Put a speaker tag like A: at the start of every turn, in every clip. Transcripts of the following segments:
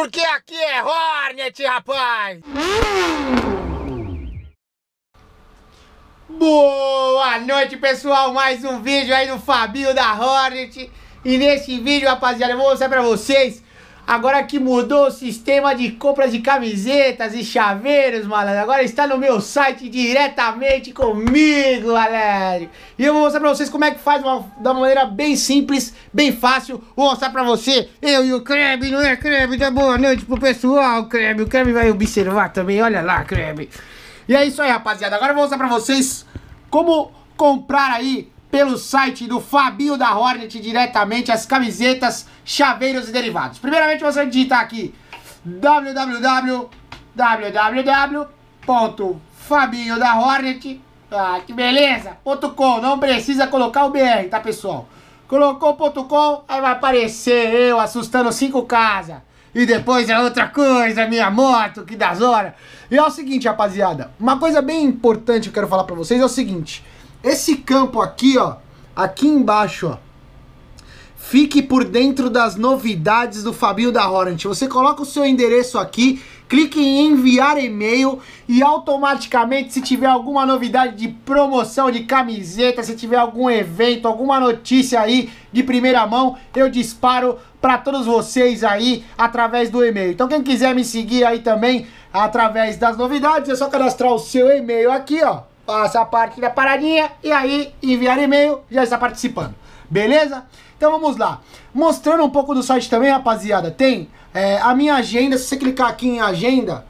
A: Porque aqui é Hornet, rapaz! Boa noite, pessoal! Mais um vídeo aí do Fabio da Hornet. E nesse vídeo, rapaziada, eu vou mostrar pra vocês Agora que mudou o sistema de compras de camisetas e chaveiros, malandro. Agora está no meu site diretamente comigo, galera. E eu vou mostrar pra vocês como é que faz uma, da maneira bem simples, bem fácil. Vou mostrar pra você, eu e o Kreb, não é Kreb? Dá boa noite pro pessoal, Kreb. O Kreb vai observar também, olha lá, Kreb. E é isso aí, rapaziada. Agora eu vou mostrar pra vocês como comprar aí pelo site do Fabio da Hornet diretamente as camisetas, chaveiros e derivados. Primeiramente você digitar aqui www www.fabiodahornet ah, que beleza! .com, não precisa colocar o BR, tá pessoal? Colocou .com, aí vai aparecer eu assustando cinco casas. E depois é outra coisa, minha moto, que das horas. E é o seguinte, rapaziada, uma coisa bem importante que eu quero falar para vocês é o seguinte, esse campo aqui, ó, aqui embaixo, ó. Fique por dentro das novidades do Fabinho da Horant. Você coloca o seu endereço aqui, clique em enviar e-mail e automaticamente se tiver alguma novidade de promoção de camiseta, se tiver algum evento, alguma notícia aí de primeira mão, eu disparo para todos vocês aí através do e-mail. Então quem quiser me seguir aí também através das novidades, é só cadastrar o seu e-mail aqui, ó faça parte da paradinha e aí enviar e-mail, já está participando. Beleza? Então vamos lá. Mostrando um pouco do site também, rapaziada, tem é, a minha agenda. Se você clicar aqui em agenda,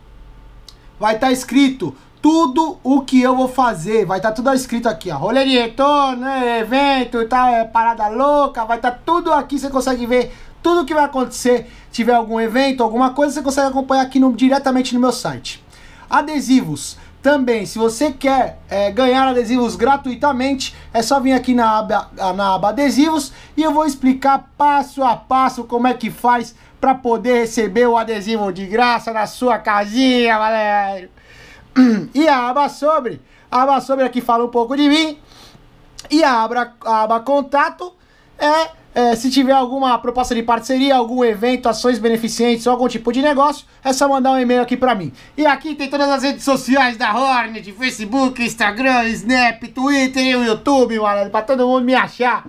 A: vai estar tá escrito tudo o que eu vou fazer. Vai estar tá tudo escrito aqui, ó. Rolê de retorno, né, evento tal, é, parada louca. Vai estar tá tudo aqui, você consegue ver tudo que vai acontecer. Tiver algum evento, alguma coisa, você consegue acompanhar aqui no, diretamente no meu site. Adesivos. Também, se você quer é, ganhar adesivos gratuitamente, é só vir aqui na aba, na aba adesivos e eu vou explicar passo a passo como é que faz para poder receber o adesivo de graça na sua casinha, galera. E a aba sobre, a aba sobre aqui fala um pouco de mim. E abra a aba contato, é, é, se tiver alguma proposta de parceria, algum evento, ações beneficentes ou algum tipo de negócio, é só mandar um e-mail aqui para mim. E aqui tem todas as redes sociais da Hornet, Facebook, Instagram, Snap, Twitter, YouTube, mano, pra todo mundo me achar.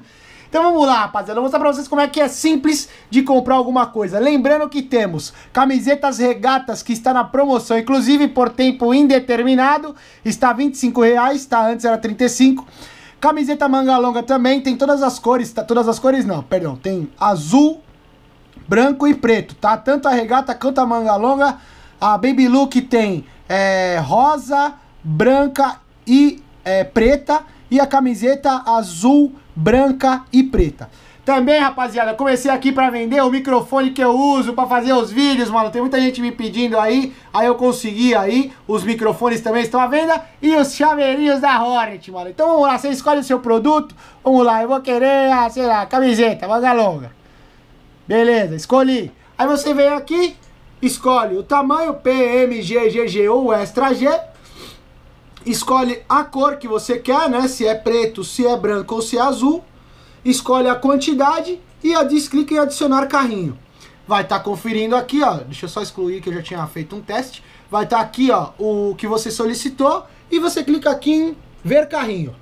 A: Então vamos lá, rapaziada. vou mostrar pra vocês como é que é simples de comprar alguma coisa. Lembrando que temos camisetas regatas que está na promoção, inclusive por tempo indeterminado. Está R$ 25,00, tá? Antes era R$ 35,00. Camiseta manga longa também, tem todas as cores, tá, todas as cores não, perdão, tem azul, branco e preto, tá? Tanto a regata quanto a manga longa. A Baby Look tem é, rosa, branca e é, preta. E a camiseta azul, branca e preta. Também, rapaziada, comecei aqui pra vender o microfone que eu uso pra fazer os vídeos, mano. Tem muita gente me pedindo aí, aí eu consegui aí. Os microfones também estão à venda e os chaveirinhos da Hornet, mano. Então vamos lá, você escolhe o seu produto. Vamos lá, eu vou querer, ah, sei lá, camiseta, manga longa. Beleza, escolhi. Aí você vem aqui, escolhe o tamanho PMG, GG ou Extra G escolhe a cor que você quer, né? Se é preto, se é branco ou se é azul escolhe a quantidade e diz, clica em adicionar carrinho. Vai estar tá conferindo aqui, ó. Deixa eu só excluir que eu já tinha feito um teste. Vai estar tá aqui, ó, o que você solicitou e você clica aqui em ver carrinho.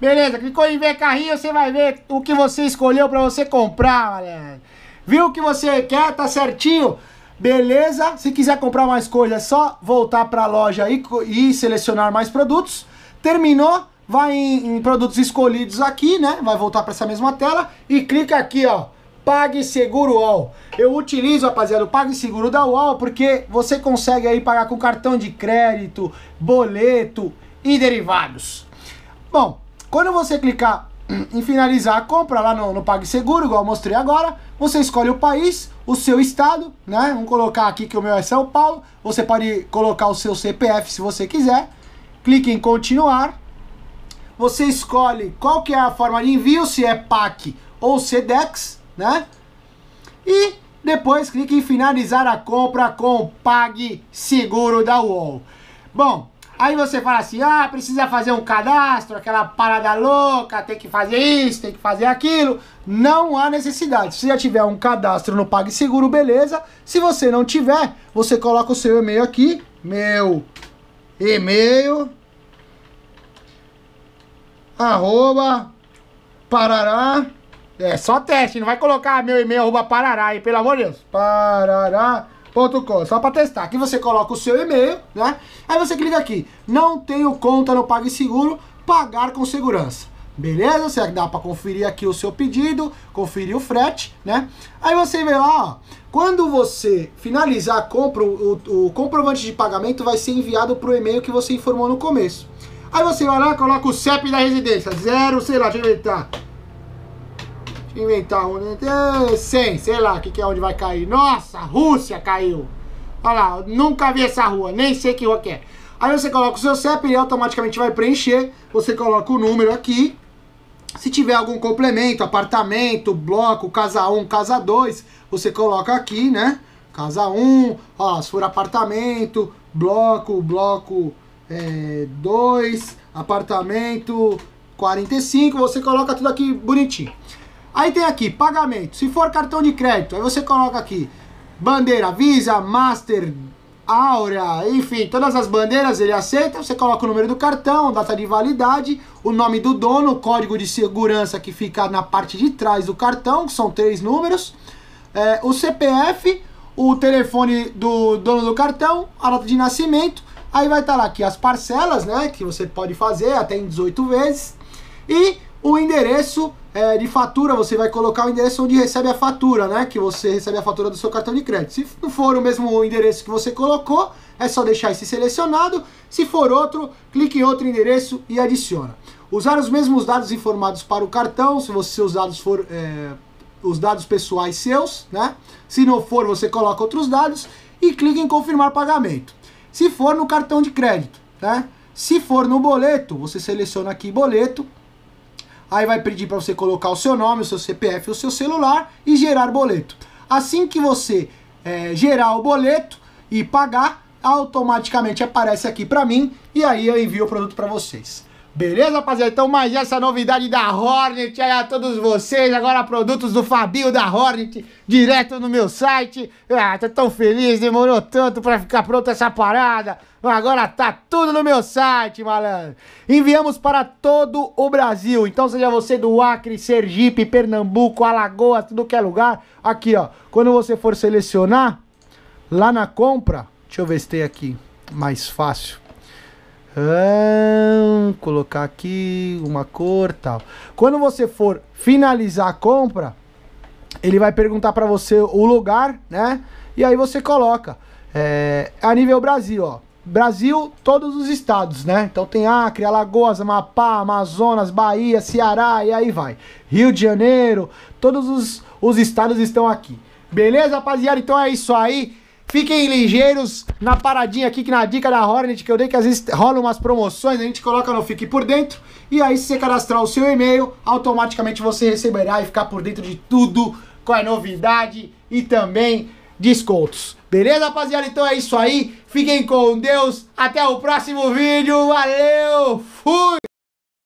A: Beleza, clicou em ver carrinho, você vai ver o que você escolheu para você comprar, galera. Viu o que você quer, tá certinho? Beleza? Se quiser comprar mais coisas, é só voltar para a loja e, e selecionar mais produtos. Terminou? vai em, em produtos escolhidos aqui, né? Vai voltar para essa mesma tela e clica aqui, ó, PagSeguro UOL. Eu utilizo, rapaziada, o PagSeguro da UOL porque você consegue aí pagar com cartão de crédito, boleto e derivados. Bom, quando você clicar em finalizar a compra lá no, no PagSeguro, igual eu mostrei agora, você escolhe o país, o seu estado, né? Vamos colocar aqui que o meu é São Paulo. Você pode colocar o seu CPF se você quiser. Clique em continuar você escolhe qual que é a forma de envio, se é PAC ou SEDEX, né? E depois clique em finalizar a compra com o PagSeguro da UOL. Bom, aí você fala assim, ah, precisa fazer um cadastro, aquela parada louca, tem que fazer isso, tem que fazer aquilo. Não há necessidade. Se já tiver um cadastro no PagSeguro, beleza. Se você não tiver, você coloca o seu e-mail aqui, meu e-mail arroba parará. É só teste, não vai colocar meu e-mail arroba parará aí, pelo amor de Deus. Parará.com, .com, só para testar. Aqui você coloca o seu e-mail, né? Aí você clica aqui, não tenho conta no PagSeguro, pagar com segurança. Beleza? Você dá para conferir aqui o seu pedido, conferir o frete, né? Aí você vê lá, ó, quando você finalizar a compra, o, o comprovante de pagamento vai ser enviado para o e-mail que você informou no começo. Aí você vai lá, coloca o CEP da residência. Zero, sei lá, deixa eu inventar. Deixa eu inventar um. 100, né? é, sei lá, o que, que é onde vai cair. Nossa, Rússia caiu. Olha lá, nunca vi essa rua, nem sei que rua que é. Aí você coloca o seu CEP, e automaticamente vai preencher. Você coloca o número aqui. Se tiver algum complemento, apartamento, bloco, casa 1, casa 2, você coloca aqui, né? Casa 1, ó, se for apartamento, bloco, bloco é, 2, apartamento 45, você coloca tudo aqui bonitinho. Aí tem aqui, pagamento. Se for cartão de crédito, aí você coloca aqui, bandeira Visa, Master, Áurea, enfim, todas as bandeiras ele aceita, você coloca o número do cartão, data de validade, o nome do dono, o código de segurança que fica na parte de trás do cartão, que são três números, é, o CPF, o telefone do dono do cartão, a data de nascimento Aí vai estar tá lá aqui as parcelas, né? Que você pode fazer até em 18 vezes. E o endereço é, de fatura, você vai colocar o endereço onde recebe a fatura, né? Que você recebe a fatura do seu cartão de crédito. Se não for o mesmo endereço que você colocou, é só deixar esse selecionado. Se for outro, clique em outro endereço e adiciona. Usar os mesmos dados informados para o cartão, se você, seus dados for é, os dados pessoais seus, né? Se não for, você coloca outros dados e clique em confirmar pagamento. Se for no cartão de crédito, né? Se for no boleto, você seleciona aqui boleto. Aí vai pedir para você colocar o seu nome, o seu CPF, o seu celular e gerar boleto. Assim que você é, gerar o boleto e pagar, automaticamente aparece aqui para mim e aí eu envio o produto para vocês. Beleza, rapaziada? Então, mais essa novidade da Hornet aí a todos vocês. Agora, produtos do Fabio da Hornet, direto no meu site. Ah, tô tão feliz, demorou tanto pra ficar pronta essa parada. Agora tá tudo no meu site, malandro. Enviamos para todo o Brasil. Então, seja você do Acre, Sergipe, Pernambuco, Alagoas, tudo que é lugar. Aqui, ó. Quando você for selecionar, lá na compra, deixa eu ver se tem aqui mais fácil. Ah, colocar aqui uma cor tal. Quando você for finalizar a compra, ele vai perguntar para você o lugar, né? E aí você coloca. É, a nível Brasil, ó. Brasil, todos os estados, né? Então tem Acre, Alagoas, Amapá, Amazonas, Bahia, Ceará e aí vai. Rio de Janeiro, todos os, os estados estão aqui. Beleza, rapaziada? Então é isso aí. Fiquem ligeiros na paradinha aqui, que na dica da Hornet que eu dei, que às vezes rola umas promoções, a gente coloca no Fique Por Dentro. E aí, se você cadastrar o seu e-mail, automaticamente você receberá e ficar por dentro de tudo, com a novidade e também descontos. Beleza, rapaziada? Então é isso aí. Fiquem com Deus. Até o próximo vídeo. Valeu! Fui!